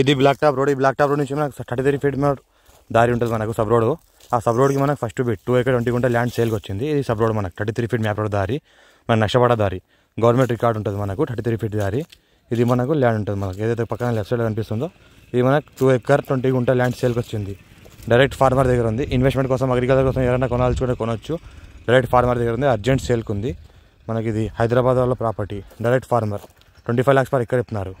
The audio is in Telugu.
ఇది బ్లాక్ టాప్ రోడ్ ఈ బ్లాక్ టాప్ రోడ్ నుంచి మనకు థర్టీ త్రీ ఫీట్ దారి ఉంటుంది మనకు సబ్ రోడ్ ఆ సబ్ రోడ్కి మనకు ఫస్ట్ టూ ఎకర్ ట్వంటీ గుంట ల్యాండ్ సేల్కి వచ్చింది ఇది సబ్ రోడ్ మనకు thirty three feet map road దారి మన నష్టపడ దారి గవర్నమెంట్ రికార్డు ఉంటుంది మనకు థర్టీ త్రీ ఫీట్ దారి ఇది మనకు ల్యాండ్ ఉంటుంది మనకు ఏదైతే పక్కన లెఫ్ట్ సైడ్ కనిపిస్తుందో ఇది మనకు టూ ఎకర్ ట్వంటీ గుంట ల్యాండ్ సేల్కి వచ్చింది డైరెక్ట్ ఫార్మర్ దగ్గర ఉంది ఇన్వెస్ట్మెంట్ కోసం అగ్రికల్చర్ కోసం ఎవరైనా కూడా కొనవచ్చు డైరెక్ట్ ఫార్మర్ దగ్గర ఉంది అర్జెంట్ సేల్కి ఉంది మనకి ఇది హైదరాబాద్ వాళ్ళ property direct farmer twenty five lakhs per ఎక్కడ ఇస్తున్నారు